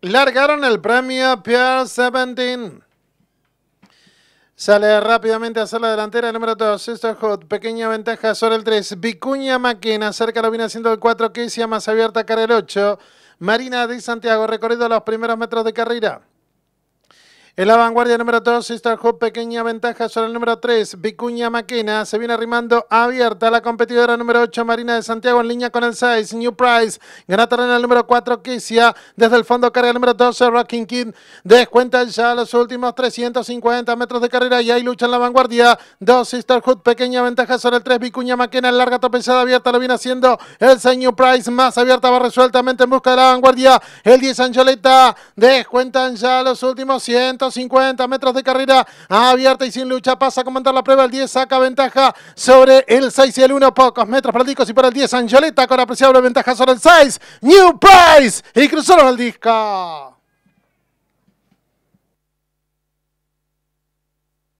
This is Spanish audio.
Largaron el premio Pierre Seventeen. Sale rápidamente hacer la delantera el número 2, Sisterhood. Pequeña ventaja sobre el 3. Vicuña Maquena. Cerca lo viene haciendo el 4. Kesia más abierta cara el 8. Marina de Santiago. Recorrido los primeros metros de carrera. En la vanguardia número 2, Sister pequeña ventaja sobre el número 3, Vicuña Maquena. Se viene arrimando abierta la competidora número 8, Marina de Santiago, en línea con el 6, New Price. Gana en el número 4, Kisia. Desde el fondo carga el número 12, Rocking Kid. descuentan ya los últimos 350 metros de carrera y ahí lucha en la vanguardia. 2, Sister Hood, pequeña ventaja sobre el 3, Vicuña Maquena. Larga tropezada abierta lo viene haciendo el 6, New Price. Más abierta va resueltamente en busca de la vanguardia. El 10, Angelita. Descuentan ya los últimos 100. 50 metros de carrera abierta y sin lucha. Pasa a comentar la prueba. El 10 saca ventaja sobre el 6 y el 1. Pocos metros para el disco y para el 10. Angioleta con apreciable ventaja sobre el 6. New Price. Y cruzaron el disco.